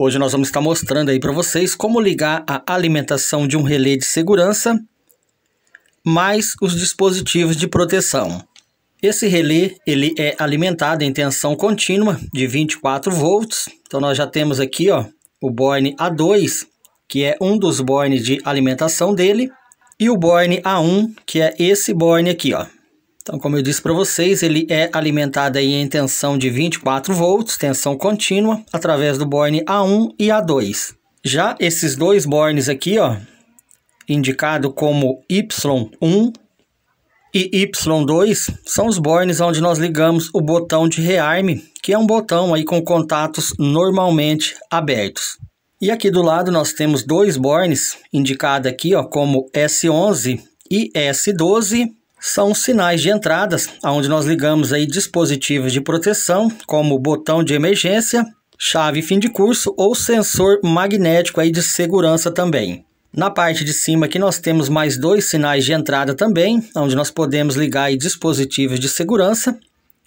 Hoje nós vamos estar mostrando aí para vocês como ligar a alimentação de um relé de segurança mais os dispositivos de proteção. Esse relé ele é alimentado em tensão contínua de 24 volts. Então nós já temos aqui ó, o borne A2, que é um dos bornes de alimentação dele, e o borne A1, que é esse borne aqui, ó, então, como eu disse para vocês, ele é alimentado aí em tensão de 24 volts, tensão contínua, através do borne A1 e A2. Já esses dois bornes aqui, ó, indicado como Y1 e Y2, são os bornes onde nós ligamos o botão de rearme, que é um botão aí com contatos normalmente abertos. E aqui do lado nós temos dois bornes, indicado aqui ó, como S11 e S12, são sinais de entradas, onde nós ligamos aí dispositivos de proteção, como botão de emergência, chave fim de curso ou sensor magnético aí de segurança também. Na parte de cima aqui nós temos mais dois sinais de entrada também, onde nós podemos ligar aí dispositivos de segurança,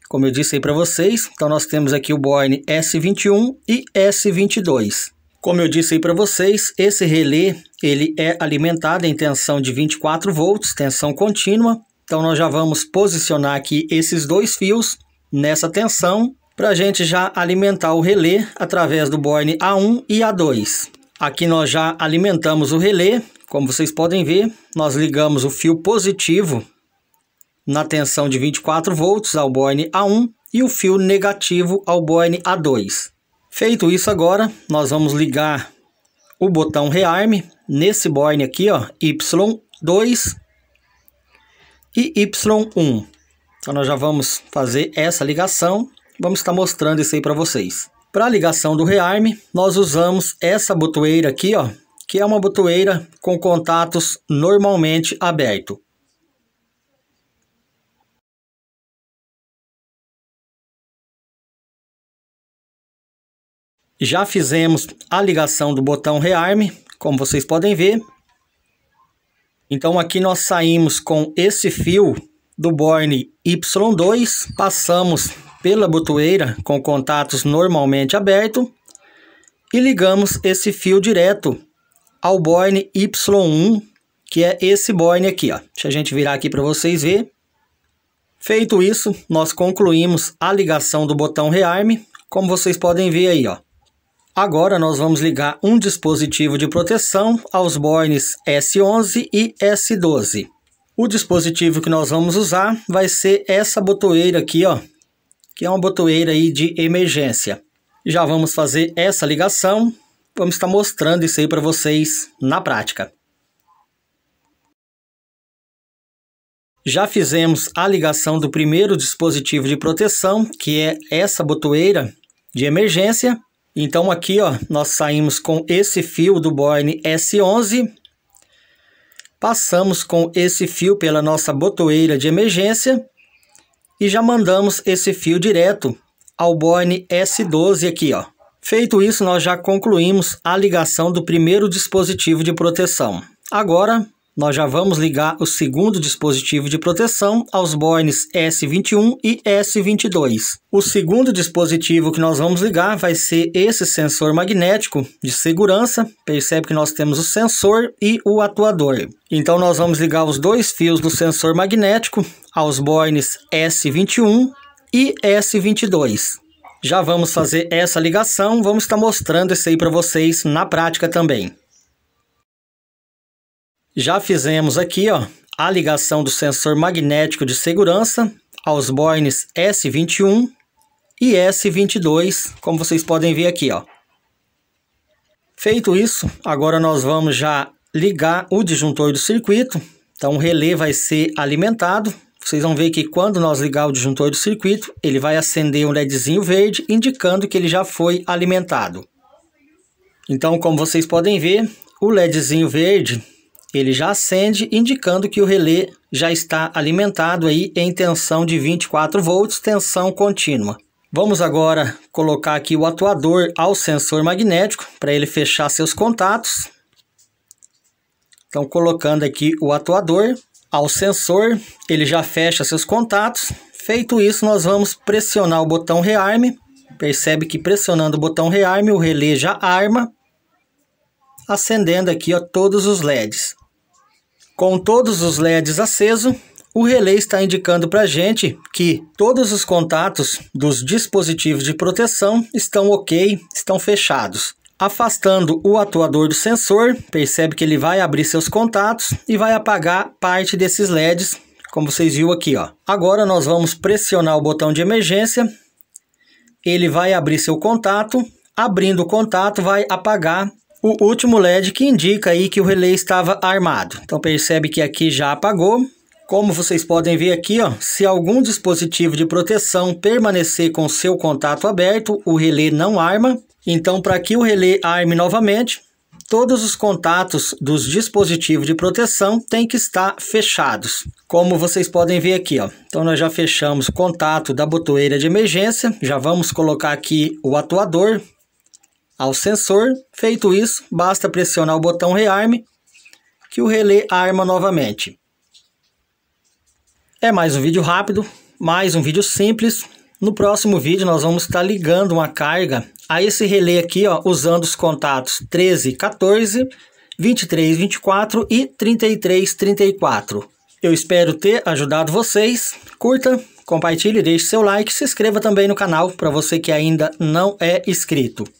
como eu disse aí para vocês. Então nós temos aqui o Born S21 e S22. Como eu disse aí para vocês, esse relé ele é alimentado em tensão de 24 volts, tensão contínua, então nós já vamos posicionar aqui esses dois fios nessa tensão para a gente já alimentar o relé através do borne A1 e A2. Aqui nós já alimentamos o relé, como vocês podem ver, nós ligamos o fio positivo na tensão de 24 volts ao borne A1 e o fio negativo ao borne A2. Feito isso agora, nós vamos ligar o botão rearm nesse borne aqui, ó, Y2 e Y1. Então, nós já vamos fazer essa ligação. Vamos estar mostrando isso aí para vocês. Para a ligação do rearme, nós usamos essa botoeira aqui, ó, que é uma botoeira com contatos normalmente aberto. Já fizemos a ligação do botão rearme, como vocês podem ver, então aqui nós saímos com esse fio do borne Y2, passamos pela botoeira com contatos normalmente aberto e ligamos esse fio direto ao borne Y1, que é esse borne aqui, ó. Deixa a gente virar aqui para vocês ver. Feito isso, nós concluímos a ligação do botão rearme, como vocês podem ver aí, ó. Agora nós vamos ligar um dispositivo de proteção aos bornes S11 e S12. O dispositivo que nós vamos usar vai ser essa botoeira aqui, ó, que é uma botoeira aí de emergência. Já vamos fazer essa ligação, vamos estar mostrando isso aí para vocês na prática. Já fizemos a ligação do primeiro dispositivo de proteção, que é essa botoeira de emergência, então aqui, ó, nós saímos com esse fio do Borne S11, passamos com esse fio pela nossa botoeira de emergência e já mandamos esse fio direto ao Borne S12 aqui, ó. Feito isso, nós já concluímos a ligação do primeiro dispositivo de proteção. Agora, nós já vamos ligar o segundo dispositivo de proteção aos bornes S21 e S22. O segundo dispositivo que nós vamos ligar vai ser esse sensor magnético de segurança. Percebe que nós temos o sensor e o atuador. Então nós vamos ligar os dois fios do sensor magnético aos bornes S21 e S22. Já vamos fazer essa ligação, vamos estar mostrando isso aí para vocês na prática também. Já fizemos aqui ó, a ligação do sensor magnético de segurança aos bornes S21 e S22, como vocês podem ver aqui. Ó. Feito isso, agora nós vamos já ligar o disjuntor do circuito. Então o relé vai ser alimentado. Vocês vão ver que quando nós ligar o disjuntor do circuito, ele vai acender um LEDzinho verde, indicando que ele já foi alimentado. Então, como vocês podem ver, o LEDzinho verde ele já acende, indicando que o relé já está alimentado aí em tensão de 24 volts, tensão contínua. Vamos agora colocar aqui o atuador ao sensor magnético para ele fechar seus contatos. Então, colocando aqui o atuador ao sensor, ele já fecha seus contatos. Feito isso, nós vamos pressionar o botão rearme. Percebe que pressionando o botão rearme, o relé já arma, acendendo aqui ó, todos os LEDs. Com todos os LEDs acesos, o relé está indicando para a gente que todos os contatos dos dispositivos de proteção estão ok, estão fechados. Afastando o atuador do sensor, percebe que ele vai abrir seus contatos e vai apagar parte desses LEDs, como vocês viram aqui. Ó. Agora nós vamos pressionar o botão de emergência, ele vai abrir seu contato, abrindo o contato vai apagar o último LED que indica aí que o relé estava armado. Então percebe que aqui já apagou. Como vocês podem ver aqui, ó, se algum dispositivo de proteção permanecer com seu contato aberto, o relé não arma. Então para que o relé arme novamente, todos os contatos dos dispositivos de proteção têm que estar fechados. Como vocês podem ver aqui, ó. Então nós já fechamos o contato da botoeira de emergência, já vamos colocar aqui o atuador ao sensor. Feito isso, basta pressionar o botão Rearme que o relé arma novamente. É mais um vídeo rápido, mais um vídeo simples. No próximo vídeo nós vamos estar ligando uma carga a esse relé aqui, ó, usando os contatos 13, 14, 23, 24 e 33, 34. Eu espero ter ajudado vocês. Curta, compartilhe, deixe seu like, se inscreva também no canal para você que ainda não é inscrito.